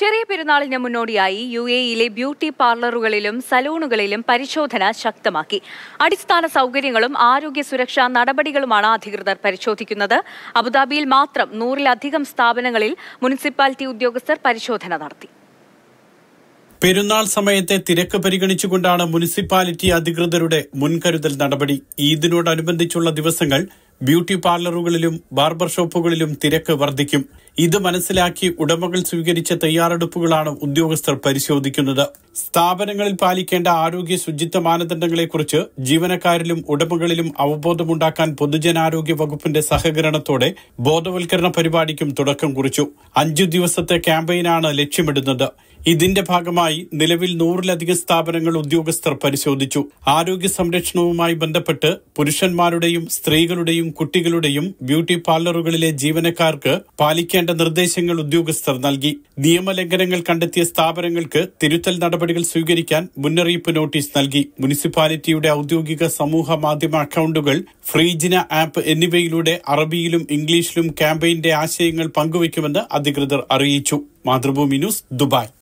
ചെറിയ പെരുന്നാളിന് മുന്നോടിയായി യു യിലെ ബ്യൂട്ടി പാർലറുകളിലും സലൂണുകളിലും പരിശോധന ശക്തമാക്കി അടിസ്ഥാന സൗകര്യങ്ങളും ആരോഗ്യ സുരക്ഷാ നടപടികളുമാണ് അധികൃതർ പരിശോധിക്കുന്നത് അബുദാബിയിൽ മാത്രം നൂറിലധികം സ്ഥാപനങ്ങളിൽ മുനിസിപ്പാലിറ്റി ഉദ്യോഗസ്ഥർ പരിശോധന നടത്തി പെരുന്നാൾ സമയത്തെ തിരക്ക് പരിഗണിച്ചുകൊണ്ടാണ് മുനിസിപ്പാലിറ്റി അധികൃതരുടെ മുൻകരുതൽ നടപടി ഈദിനോടനുബന്ധിച്ചുള്ള ദിവസങ്ങൾ ബ്യൂട്ടി പാർലറുകളിലും ബാർബർ ഷോപ്പുകളിലും തിരക്ക് വർദ്ധിക്കും ഇത് മനസ്സിലാക്കി ഉടമകൾ സ്വീകരിച്ച തയ്യാറെടുപ്പുകളാണ് ഉദ്യോഗസ്ഥർ പരിശോധിക്കുന്നത് സ്ഥാപനങ്ങളിൽ പാലിക്കേണ്ട ആരോഗ്യ ശുചിത്വ മാനദണ്ഡങ്ങളെക്കുറിച്ച് ജീവനക്കാരിലും ഉടമകളിലും അവബോധമുണ്ടാക്കാൻ പൊതുജനാരോഗ്യ വകുപ്പിന്റെ സഹകരണത്തോടെ ബോധവൽക്കരണ പരിപാടിക്കും തുടക്കം കുറിച്ചു അഞ്ചു ദിവസത്തെ ക്യാമ്പയിനാണ് ലക്ഷ്യമിടുന്നത് ഇതിന്റെ ഭാഗമായി നിലവിൽ നൂറിലധികം സ്ഥാപനങ്ങൾ ഉദ്യോഗസ്ഥർ പരിശോധിച്ചു ആരോഗ്യ സംരക്ഷണവുമായി ബന്ധപ്പെട്ട് പുരുഷന്മാരുടെയും സ്ത്രീകളുടെയും കുട്ടികളുടെയും ബ്യൂട്ടി പാർലറുകളിലെ ജീവനക്കാർക്ക് പാലിക്കേണ്ട സ്വീകരിക്കേണ്ട നിർദ്ദേശങ്ങൾ ഉദ്യോഗസ്ഥർ നൽകി നിയമലംഘനങ്ങൾ കണ്ടെത്തിയ സ്ഥാപനങ്ങൾക്ക് തിരുത്തൽ നടപടികൾ സ്വീകരിക്കാൻ മുന്നറിയിപ്പ് നോട്ടീസ് നൽകി മുനിസിപ്പാലിറ്റിയുടെ ഔദ്യോഗിക സമൂഹ മാധ്യമ അക്കൗണ്ടുകൾ ഫ്രീജിന ആപ്പ് എന്നിവയിലൂടെ അറബിയിലും ഇംഗ്ലീഷിലും ക്യാമ്പയിന്റെ ആശയങ്ങൾ പങ്കുവയ്ക്കുമെന്ന് അധികൃതർ അറിയിച്ചു മാതൃഭൂമി ന്യൂസ് ദുബായ്